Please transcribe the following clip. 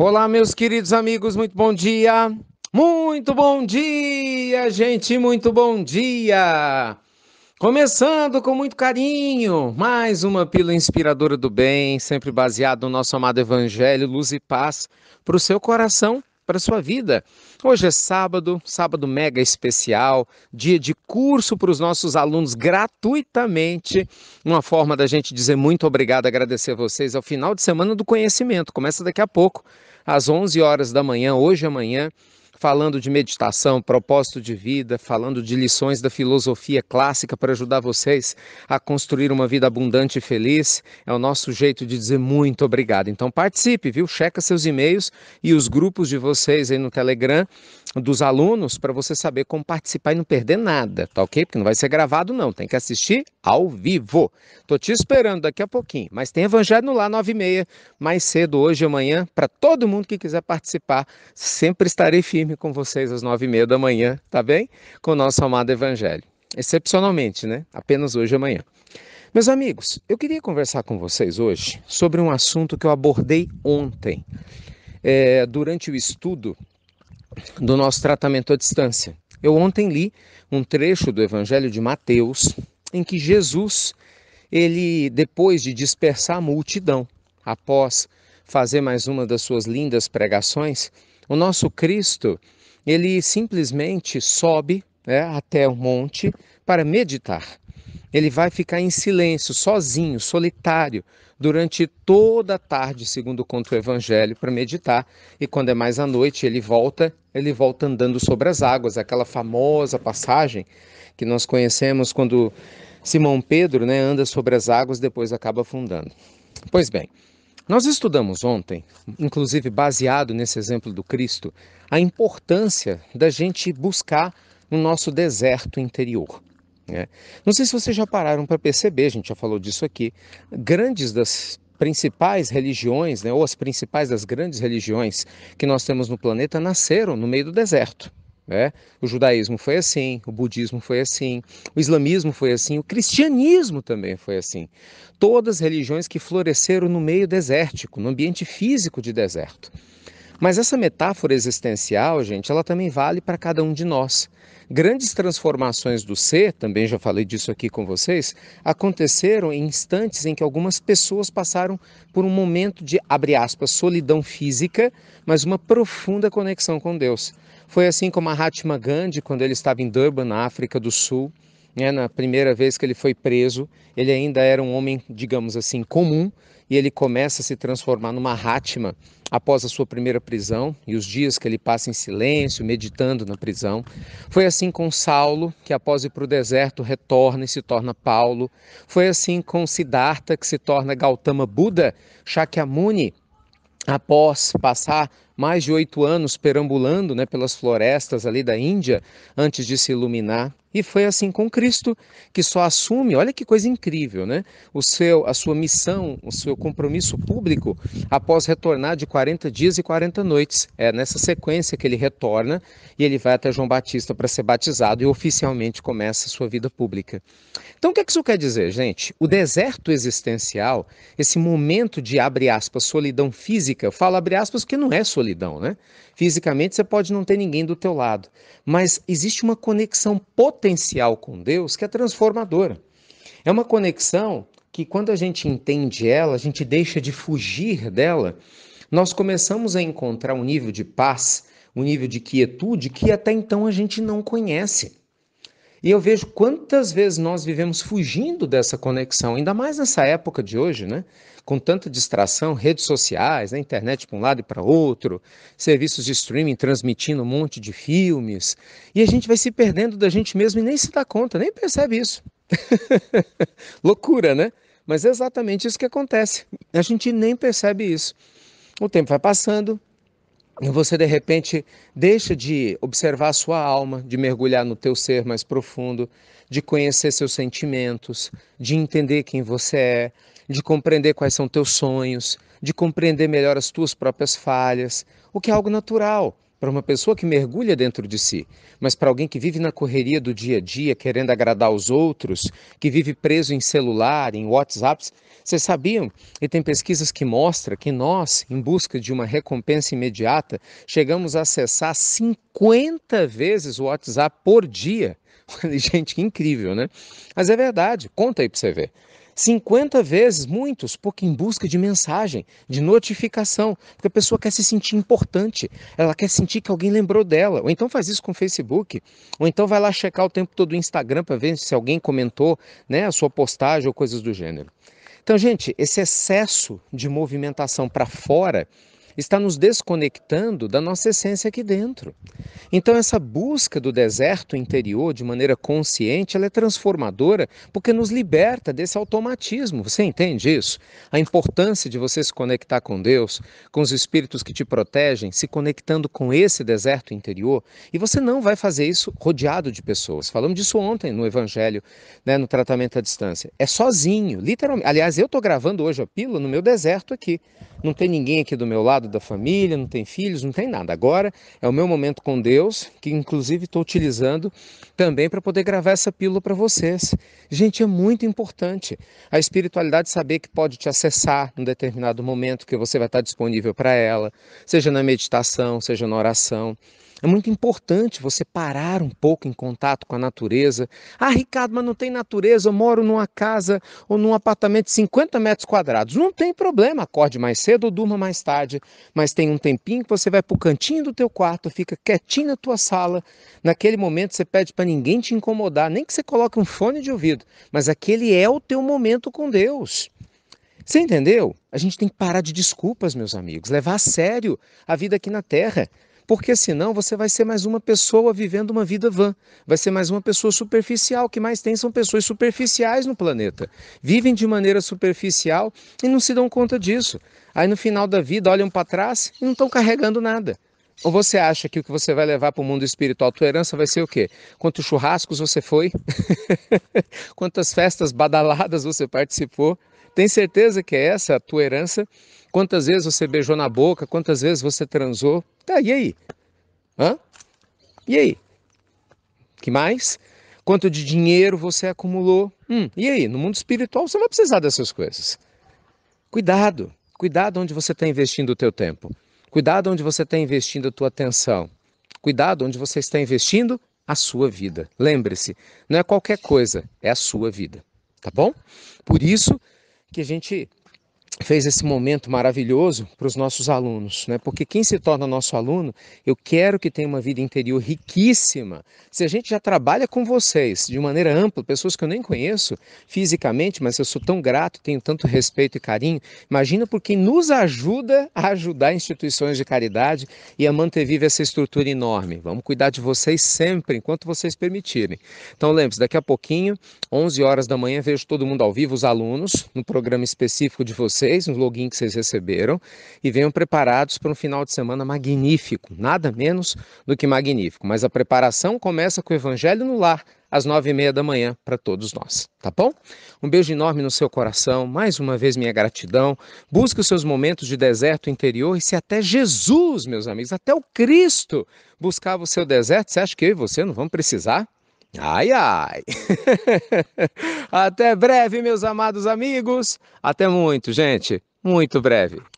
Olá, meus queridos amigos, muito bom dia. Muito bom dia, gente, muito bom dia. Começando com muito carinho, mais uma pílula inspiradora do bem, sempre baseada no nosso amado Evangelho, luz e paz, para o seu coração para a sua vida. Hoje é sábado, sábado mega especial, dia de curso para os nossos alunos gratuitamente. Uma forma da gente dizer muito obrigado, agradecer a vocês ao o final de semana do conhecimento. Começa daqui a pouco, às 11 horas da manhã, hoje amanhã falando de meditação, propósito de vida, falando de lições da filosofia clássica para ajudar vocês a construir uma vida abundante e feliz. É o nosso jeito de dizer muito obrigado. Então participe, viu? Checa seus e-mails e os grupos de vocês aí no Telegram dos alunos para você saber como participar e não perder nada, tá OK? Porque não vai ser gravado não, tem que assistir ao vivo. Tô te esperando daqui a pouquinho, mas tem evangelho no lá 9 e meia, mais cedo hoje e amanhã para todo mundo que quiser participar. Sempre estarei firme firme com vocês às nove e meia da manhã, tá bem? Com o nosso amado Evangelho. Excepcionalmente, né? Apenas hoje e amanhã. Meus amigos, eu queria conversar com vocês hoje sobre um assunto que eu abordei ontem, é, durante o estudo do nosso tratamento à distância. Eu ontem li um trecho do Evangelho de Mateus, em que Jesus, ele depois de dispersar a multidão, após fazer mais uma das suas lindas pregações, o nosso Cristo, ele simplesmente sobe né, até o monte para meditar. Ele vai ficar em silêncio, sozinho, solitário, durante toda a tarde, segundo conta o Evangelho, para meditar. E quando é mais à noite, ele volta, ele volta andando sobre as águas, aquela famosa passagem que nós conhecemos quando Simão Pedro né, anda sobre as águas, depois acaba afundando. Pois bem, nós estudamos ontem, inclusive baseado nesse exemplo do Cristo, a importância da gente buscar no nosso deserto interior. Né? Não sei se vocês já pararam para perceber, a gente já falou disso aqui, grandes das principais religiões, né, ou as principais das grandes religiões que nós temos no planeta, nasceram no meio do deserto. Né? O judaísmo foi assim, o budismo foi assim, o islamismo foi assim, o cristianismo também foi assim. Todas religiões que floresceram no meio desértico, no ambiente físico de deserto. Mas essa metáfora existencial, gente, ela também vale para cada um de nós. Grandes transformações do ser, também já falei disso aqui com vocês, aconteceram em instantes em que algumas pessoas passaram por um momento de, abre aspas, solidão física, mas uma profunda conexão com Deus. Foi assim com Mahatma Gandhi, quando ele estava em Durban, na África do Sul, né? Na primeira vez que ele foi preso, ele ainda era um homem, digamos assim, comum, e ele começa a se transformar numa rátima após a sua primeira prisão e os dias que ele passa em silêncio, meditando na prisão. Foi assim com Saulo, que após ir para o deserto retorna e se torna Paulo. Foi assim com Siddhartha, que se torna Gautama Buda, Shakyamuni, após passar mais de oito anos perambulando né, pelas florestas ali da Índia antes de se iluminar. E foi assim com Cristo que só assume, olha que coisa incrível, né? O seu, a sua missão, o seu compromisso público após retornar de 40 dias e 40 noites. É nessa sequência que ele retorna e ele vai até João Batista para ser batizado e oficialmente começa a sua vida pública. Então o que, é que isso quer dizer, gente? O deserto existencial, esse momento de abre aspas solidão física, fala abre aspas que não é solidão solidão, né? Fisicamente você pode não ter ninguém do teu lado, mas existe uma conexão potencial com Deus que é transformadora. É uma conexão que quando a gente entende ela, a gente deixa de fugir dela, nós começamos a encontrar um nível de paz, um nível de quietude que até então a gente não conhece. E eu vejo quantas vezes nós vivemos fugindo dessa conexão, ainda mais nessa época de hoje, né? Com tanta distração, redes sociais, né? internet para um lado e para outro, serviços de streaming transmitindo um monte de filmes, e a gente vai se perdendo da gente mesmo e nem se dá conta, nem percebe isso. Loucura, né? Mas é exatamente isso que acontece. A gente nem percebe isso. O tempo vai passando, você de repente deixa de observar a sua alma, de mergulhar no teu ser mais profundo, de conhecer seus sentimentos, de entender quem você é, de compreender quais são teus sonhos, de compreender melhor as tuas próprias falhas, o que é algo natural para uma pessoa que mergulha dentro de si, mas para alguém que vive na correria do dia a dia, querendo agradar os outros, que vive preso em celular, em WhatsApps. Vocês sabiam? E tem pesquisas que mostram que nós, em busca de uma recompensa imediata, chegamos a acessar 50 vezes o WhatsApp por dia. Gente, que incrível, né? Mas é verdade, conta aí para você ver. 50 vezes, muitos, porque em busca de mensagem, de notificação, porque a pessoa quer se sentir importante, ela quer sentir que alguém lembrou dela, ou então faz isso com o Facebook, ou então vai lá checar o tempo todo o Instagram para ver se alguém comentou né, a sua postagem ou coisas do gênero. Então, gente, esse excesso de movimentação para fora está nos desconectando da nossa essência aqui dentro. Então, essa busca do deserto interior de maneira consciente, ela é transformadora porque nos liberta desse automatismo. Você entende isso? A importância de você se conectar com Deus, com os espíritos que te protegem, se conectando com esse deserto interior. E você não vai fazer isso rodeado de pessoas. Falamos disso ontem no Evangelho, né, no tratamento à distância. É sozinho, literalmente. Aliás, eu estou gravando hoje a pílula no meu deserto aqui. Não tem ninguém aqui do meu lado da família, não tem filhos, não tem nada. Agora é o meu momento com Deus, que inclusive estou utilizando também para poder gravar essa pílula para vocês. Gente, é muito importante a espiritualidade saber que pode te acessar num determinado momento, que você vai estar disponível para ela, seja na meditação, seja na oração é muito importante você parar um pouco em contato com a natureza. Ah, Ricardo, mas não tem natureza, eu moro numa casa ou num apartamento de 50 metros quadrados. Não tem problema, acorde mais cedo ou durma mais tarde, mas tem um tempinho que você vai para o cantinho do teu quarto, fica quietinho na tua sala. Naquele momento você pede para ninguém te incomodar, nem que você coloque um fone de ouvido, mas aquele é o teu momento com Deus. Você entendeu? A gente tem que parar de desculpas, meus amigos, levar a sério a vida aqui na Terra porque senão você vai ser mais uma pessoa vivendo uma vida vã, vai ser mais uma pessoa superficial. O que mais tem são pessoas superficiais no planeta, vivem de maneira superficial e não se dão conta disso. Aí no final da vida olham para trás e não estão carregando nada. Ou você acha que o que você vai levar para o mundo espiritual, tua herança vai ser o quê? Quantos churrascos você foi? Quantas festas badaladas você participou? Tem certeza que é essa a tua herança? Quantas vezes você beijou na boca? Quantas vezes você transou? Tá, e aí? Hã? E aí? Que mais? Quanto de dinheiro você acumulou? Hum, e aí? No mundo espiritual você vai precisar dessas coisas. Cuidado, cuidado onde você está investindo o teu tempo. Cuidado onde você está investindo a tua atenção. Cuidado onde você está investindo a sua vida. Lembre-se, não é qualquer coisa, é a sua vida, tá bom? Por isso, que a gente fez esse momento maravilhoso para os nossos alunos, né? Porque quem se torna nosso aluno, eu quero que tenha uma vida interior riquíssima. Se a gente já trabalha com vocês de maneira ampla, pessoas que eu nem conheço fisicamente, mas eu sou tão grato, tenho tanto respeito e carinho, imagina por quem nos ajuda a ajudar instituições de caridade e a manter viva essa estrutura enorme. Vamos cuidar de vocês sempre, enquanto vocês permitirem. Então lembre-se, daqui a pouquinho, 11 horas da manhã, vejo todo mundo ao vivo, os alunos, no programa específico de vocês vocês, no login que vocês receberam, e venham preparados para um final de semana magnífico, nada menos do que magnífico. Mas a preparação começa com o Evangelho no Lar, às nove e meia da manhã para todos nós, tá bom? Um beijo enorme no seu coração, mais uma vez minha gratidão. Busque os seus momentos de deserto interior e se até Jesus, meus amigos, até o Cristo buscava o seu deserto, você acha que eu e você não vamos precisar? Ai, ai. Até breve, meus amados amigos. Até muito, gente. Muito breve.